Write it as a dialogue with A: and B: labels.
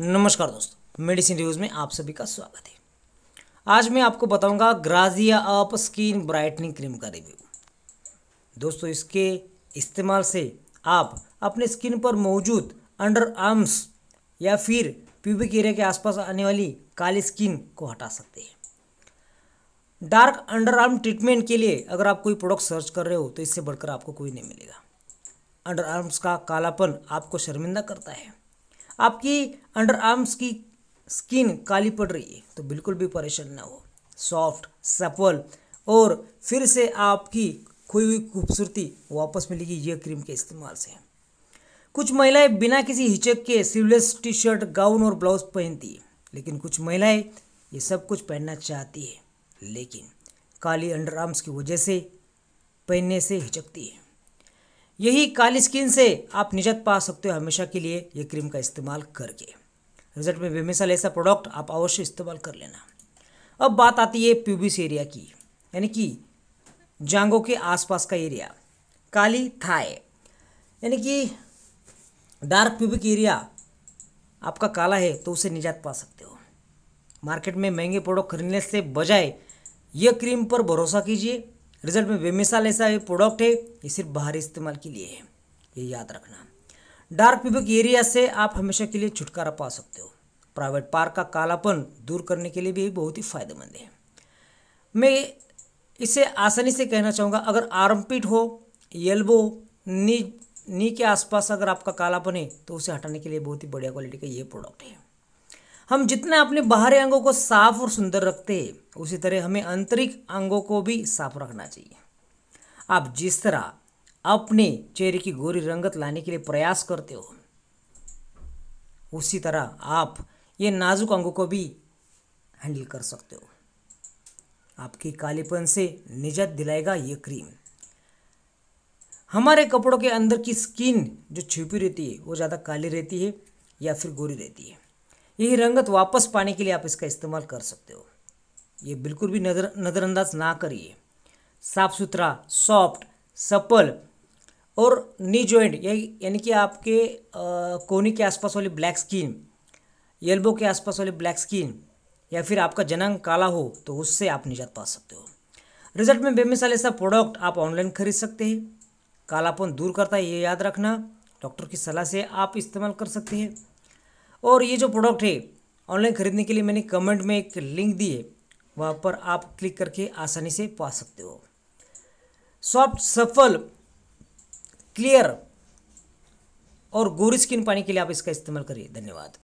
A: नमस्कार दोस्तों medicine reviews में आप सभी का स्वागत है आज मैं आपको बताऊंगा ग्राजिया अप स्किन ब्राइटनिंग क्रीम का रिव्यू दोस्तों इसके इस्तेमाल से आप अपने स्किन पर मौजूद अंडर आर्म्स या फिर प्यूबिक एरिया के आसपास आने वाली काली स्किन को हटा सकते हैं डार्क अंडर आर्म ट्रीटमेंट के लिए अगर आप कोई प्रोडक्ट सर्च कर रहे हो तो इससे बढ़कर आपको कोई नहीं मिलेगा अंडर आर्म्स का कालापन आपको शर्मिंदा करता है आपकी अंडर आर्म्स की स्किन काली पड़ रही है तो बिल्कुल भी परेशान ना हो सॉफ्ट सफल और फिर से आपकी खोई हुई खूबसूरती वापस मिलेगी यह क्रीम के इस्तेमाल से कुछ महिलाएं बिना किसी हिचक के स्लीवलेस टी शर्ट गाउन और ब्लाउज पहनती है लेकिन कुछ महिलाएं ये सब कुछ पहनना चाहती है लेकिन काली अंडर आर्म्स की वजह से पहनने से हिचकती है यही काली स्किन से आप निजात पा सकते हो हमेशा के लिए ये क्रीम का इस्तेमाल करके रिजल्ट में बेमिसाल ऐसा प्रोडक्ट आप अवश्य इस्तेमाल कर लेना अब बात आती है प्यूबिस एरिया की यानी कि जांगों के आसपास का एरिया काली थाए यानी कि डार्क प्यूबिक एरिया आपका काला है तो उसे निजात पा सकते हो मार्केट में महंगे प्रोडक्ट खरीदने से बजाय यह क्रीम पर भरोसा कीजिए रिजल्ट में बेमिसाल ऐसा ये प्रोडक्ट है ये सिर्फ बाहरी इस्तेमाल के लिए है ये याद रखना डार्क पिबिक एरिया से आप हमेशा के लिए छुटकारा पा सकते हो प्राइवेट पार्क का कालापन दूर करने के लिए भी बहुत ही फायदेमंद है मैं इसे आसानी से कहना चाहूँगा अगर आर्मपिट हो एल्बो नी नी के आसपास अगर आपका कालापन है तो उसे हटाने के लिए बहुत ही बढ़िया क्वालिटी का ये प्रोडक्ट है हम जितना अपने बाहरी अंगों को साफ और सुंदर रखते हैं उसी तरह हमें आंतरिक अंगों को भी साफ रखना चाहिए आप जिस तरह अपने चेहरे की गोरी रंगत लाने के लिए प्रयास करते हो उसी तरह आप ये नाजुक अंगों को भी हैंडल कर सकते हो आपकी कालेपन से निजात दिलाएगा ये क्रीम हमारे कपड़ों के अंदर की स्किन जो छिपी रहती है वो ज़्यादा काली रहती है या फिर गोरी रहती है यही रंगत वापस पाने के लिए आप इसका इस्तेमाल कर सकते हो ये बिल्कुल भी नज़र नज़रअंदाज ना करिए साफ सुथरा सॉफ्ट सपल और नी जॉइंट यानी कि आपके कोनी के आसपास वाली ब्लैक स्किन एल्बो के आसपास वाली ब्लैक स्किन या फिर आपका जनांग काला हो तो उससे आप निजात पा सकते हो रिजल्ट में बेमिसाल ऐसा प्रोडक्ट आप ऑनलाइन खरीद सकते हैं कालापन दूर करता है ये याद रखना डॉक्टर की सलाह से आप इस्तेमाल कर सकते हैं और ये जो प्रोडक्ट है ऑनलाइन ख़रीदने के लिए मैंने कमेंट में एक लिंक दी है वहाँ पर आप क्लिक करके आसानी से पा सकते हो सॉफ्ट सफल क्लियर और गोरी स्किन पाने के लिए आप इसका इस्तेमाल करिए धन्यवाद